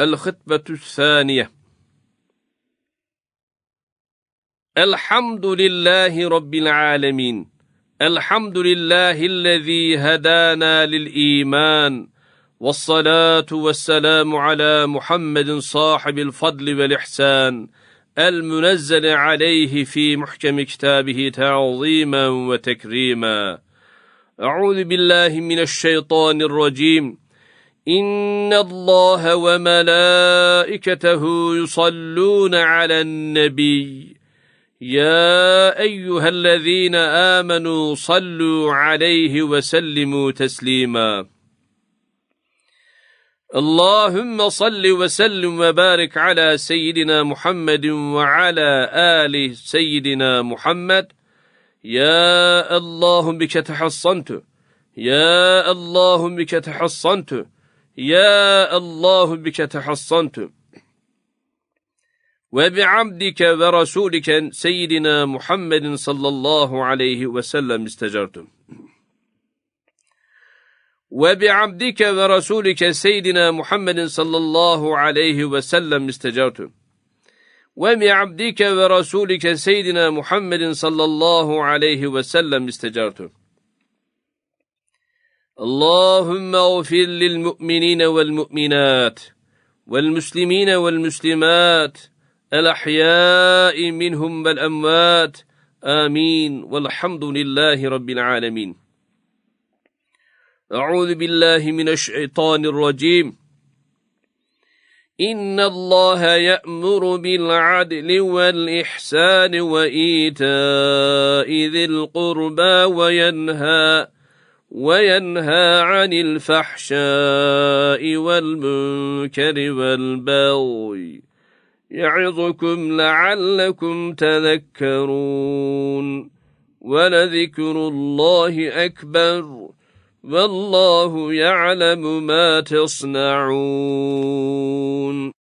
الخطبة الثانية الحمد لله رب العالمين الحمد لله الذي هدانا للإيمان والصلاة والسلام على محمد صاحب الفضل والإحسان المنزل عليه في محكم كتابه تعظيما وتكريما أعوذ بالله من الشيطان الرجيم إن الله وملائكته يصلون على النبي يا أيها الذين آمنوا صلوا عليه وسلموا تسليما اللهم صل وسلم وبارك على سيدنا محمد وعلى آل سيدنا محمد يا اللهم بك تحصنت يا اللهم بك تحصنت Ya Allahu bike tehassantu ve bi abdike ve rasulike seyyidina Muhammedin sallallahu aleyhi ve sellem istecartu. Ve bi abdike ve rasulike seyyidina Muhammedin sallallahu aleyhi ve sellem istecartu. Ve bi abdike ve rasulike seyyidina Muhammedin sallallahu aleyhi ve sellem istecartu. اللهم اغفر للمؤمنين والمؤمنات والمسلمين والمسلمات الأحياء منهم والأموات آمين والحمد لله رب العالمين أعوذ بالله من الشيطان الرجيم إن الله يأمر بالعدل والإحسان وإيتاء ذي القربى وينهى وينهى عن الفحشاء والمنكر والبغي يعظكم لعلكم تذكرون ولذكر الله أكبر والله يعلم ما تصنعون